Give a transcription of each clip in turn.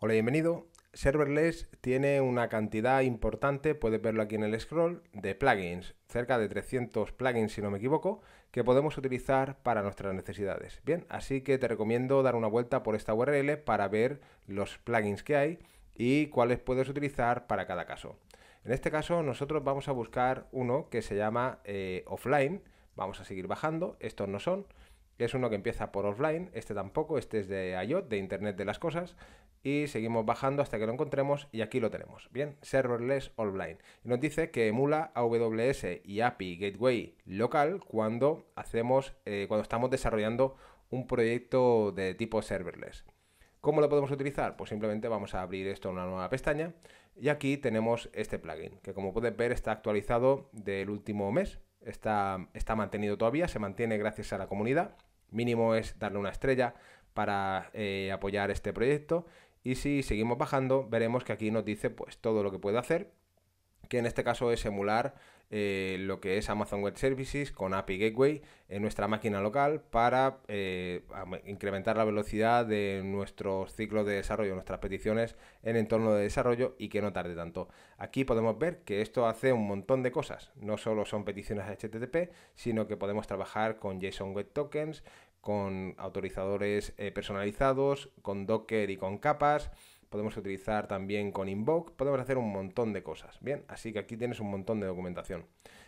Hola, bienvenido. Serverless tiene una cantidad importante, puedes verlo aquí en el scroll, de plugins, cerca de 300 plugins si no me equivoco, que podemos utilizar para nuestras necesidades. Bien, así que te recomiendo dar una vuelta por esta URL para ver los plugins que hay y cuáles puedes utilizar para cada caso. En este caso nosotros vamos a buscar uno que se llama eh, offline, vamos a seguir bajando, estos no son, es uno que empieza por offline, este tampoco, este es de IOT, de Internet de las Cosas, y seguimos bajando hasta que lo encontremos y aquí lo tenemos, bien, serverless offline. nos dice que emula AWS y API Gateway local cuando hacemos, eh, cuando estamos desarrollando un proyecto de tipo serverless. ¿Cómo lo podemos utilizar? Pues simplemente vamos a abrir esto en una nueva pestaña y aquí tenemos este plugin, que como puedes ver está actualizado del último mes, está, está mantenido todavía, se mantiene gracias a la comunidad mínimo es darle una estrella para eh, apoyar este proyecto. Y si seguimos bajando, veremos que aquí nos dice pues todo lo que puedo hacer, que en este caso es emular eh, lo que es Amazon Web Services con API Gateway en nuestra máquina local para eh, incrementar la velocidad de nuestros ciclos de desarrollo, nuestras peticiones en entorno de desarrollo y que no tarde tanto. Aquí podemos ver que esto hace un montón de cosas. No solo son peticiones HTTP, sino que podemos trabajar con JSON Web Tokens, con autorizadores eh, personalizados, con Docker y con capas podemos utilizar también con Invoke, podemos hacer un montón de cosas, ¿bien? Así que aquí tienes un montón de documentación.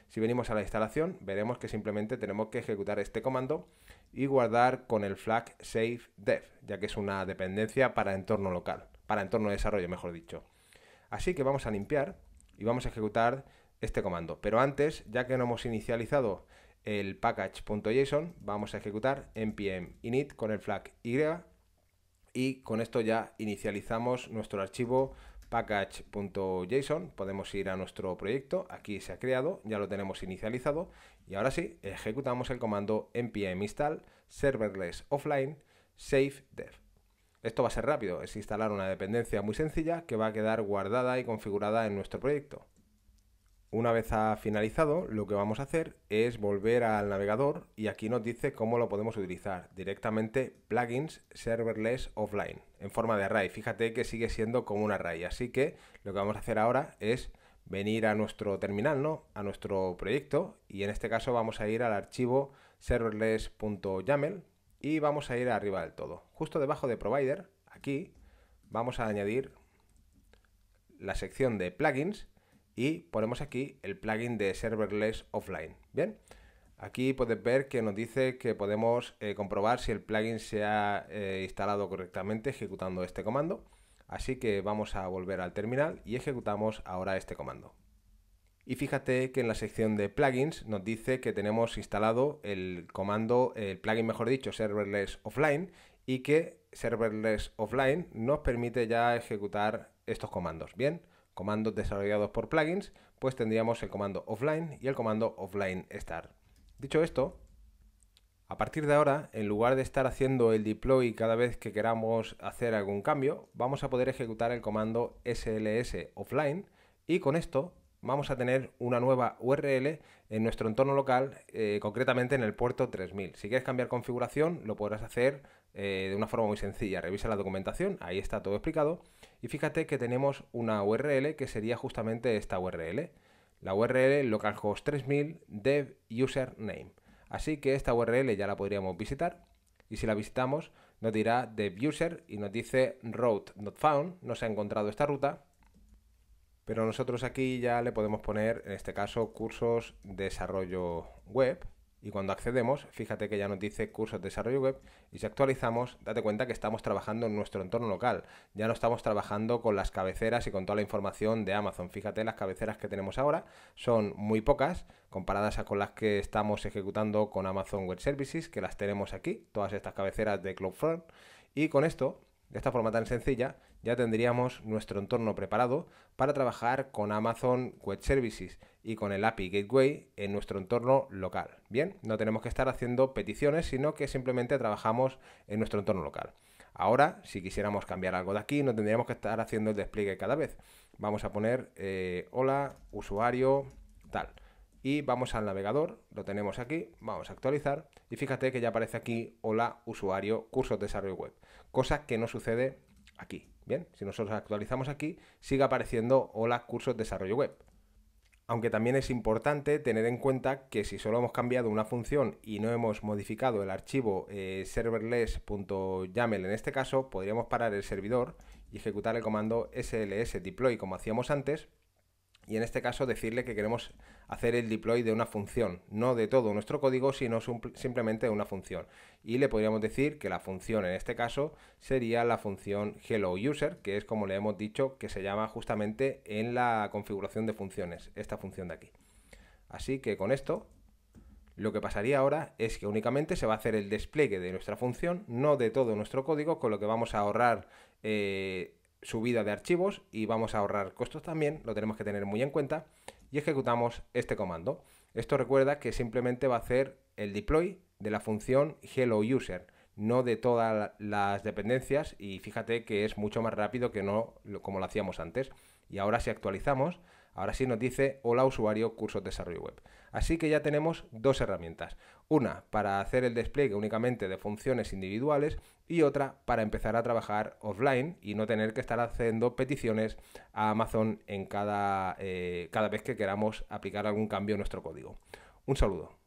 Si venimos a la instalación, veremos que simplemente tenemos que ejecutar este comando y guardar con el flag save dev, ya que es una dependencia para entorno local, para entorno de desarrollo, mejor dicho. Así que vamos a limpiar y vamos a ejecutar este comando. Pero antes, ya que no hemos inicializado el package.json, vamos a ejecutar npm init con el flag y y con esto ya inicializamos nuestro archivo package.json, podemos ir a nuestro proyecto, aquí se ha creado, ya lo tenemos inicializado y ahora sí, ejecutamos el comando npm install serverless offline save dev. Esto va a ser rápido, es instalar una dependencia muy sencilla que va a quedar guardada y configurada en nuestro proyecto. Una vez ha finalizado, lo que vamos a hacer es volver al navegador y aquí nos dice cómo lo podemos utilizar. Directamente plugins serverless offline, en forma de array. Fíjate que sigue siendo como un array, así que lo que vamos a hacer ahora es venir a nuestro terminal, ¿no? a nuestro proyecto y en este caso vamos a ir al archivo serverless.yaml y vamos a ir arriba del todo. Justo debajo de provider, aquí, vamos a añadir la sección de plugins y ponemos aquí el plugin de Serverless Offline. Bien, aquí podéis ver que nos dice que podemos eh, comprobar si el plugin se ha eh, instalado correctamente ejecutando este comando. Así que vamos a volver al terminal y ejecutamos ahora este comando. Y fíjate que en la sección de plugins nos dice que tenemos instalado el comando, el plugin mejor dicho, serverless offline y que serverless offline nos permite ya ejecutar estos comandos. Bien, comandos desarrollados por plugins, pues tendríamos el comando offline y el comando offline start. Dicho esto, a partir de ahora, en lugar de estar haciendo el deploy cada vez que queramos hacer algún cambio, vamos a poder ejecutar el comando sls offline y con esto vamos a tener una nueva URL en nuestro entorno local, eh, concretamente en el puerto 3000. Si quieres cambiar configuración, lo podrás hacer eh, de una forma muy sencilla. Revisa la documentación, ahí está todo explicado. Y fíjate que tenemos una URL que sería justamente esta URL. La URL localhost 3000 dev username. Así que esta URL ya la podríamos visitar. Y si la visitamos, nos dirá dev user y nos dice route not found. No se ha encontrado esta ruta. Pero nosotros aquí ya le podemos poner, en este caso, cursos desarrollo web. Y cuando accedemos, fíjate que ya nos dice cursos de desarrollo web y si actualizamos, date cuenta que estamos trabajando en nuestro entorno local. Ya no estamos trabajando con las cabeceras y con toda la información de Amazon. Fíjate, las cabeceras que tenemos ahora son muy pocas comparadas a con las que estamos ejecutando con Amazon Web Services, que las tenemos aquí, todas estas cabeceras de CloudFront. Y con esto, de esta forma tan sencilla, ya tendríamos nuestro entorno preparado para trabajar con Amazon Web Services y con el API Gateway en nuestro entorno local. Bien, no tenemos que estar haciendo peticiones, sino que simplemente trabajamos en nuestro entorno local. Ahora, si quisiéramos cambiar algo de aquí, no tendríamos que estar haciendo el despliegue cada vez. Vamos a poner eh, hola, usuario, tal. Y vamos al navegador, lo tenemos aquí, vamos a actualizar y fíjate que ya aparece aquí hola, usuario, cursos de desarrollo web, cosa que no sucede aquí. Bien, si nosotros actualizamos aquí, sigue apareciendo hola cursos desarrollo web. Aunque también es importante tener en cuenta que si solo hemos cambiado una función y no hemos modificado el archivo eh, serverless.yaml en este caso, podríamos parar el servidor y ejecutar el comando sls deploy como hacíamos antes y en este caso decirle que queremos hacer el deploy de una función, no de todo nuestro código, sino simplemente de una función. Y le podríamos decir que la función en este caso sería la función hello user, que es como le hemos dicho que se llama justamente en la configuración de funciones, esta función de aquí. Así que con esto lo que pasaría ahora es que únicamente se va a hacer el despliegue de nuestra función, no de todo nuestro código, con lo que vamos a ahorrar eh, subida de archivos y vamos a ahorrar costos también, lo tenemos que tener muy en cuenta, y ejecutamos este comando. Esto recuerda que simplemente va a hacer el deploy de la función hello user, no de todas las dependencias y fíjate que es mucho más rápido que no como lo hacíamos antes. Y ahora si actualizamos, ahora sí nos dice hola usuario cursos desarrollo web. Así que ya tenemos dos herramientas, una para hacer el despliegue únicamente de funciones individuales y otra para empezar a trabajar offline y no tener que estar haciendo peticiones a Amazon en cada, eh, cada vez que queramos aplicar algún cambio en nuestro código. Un saludo.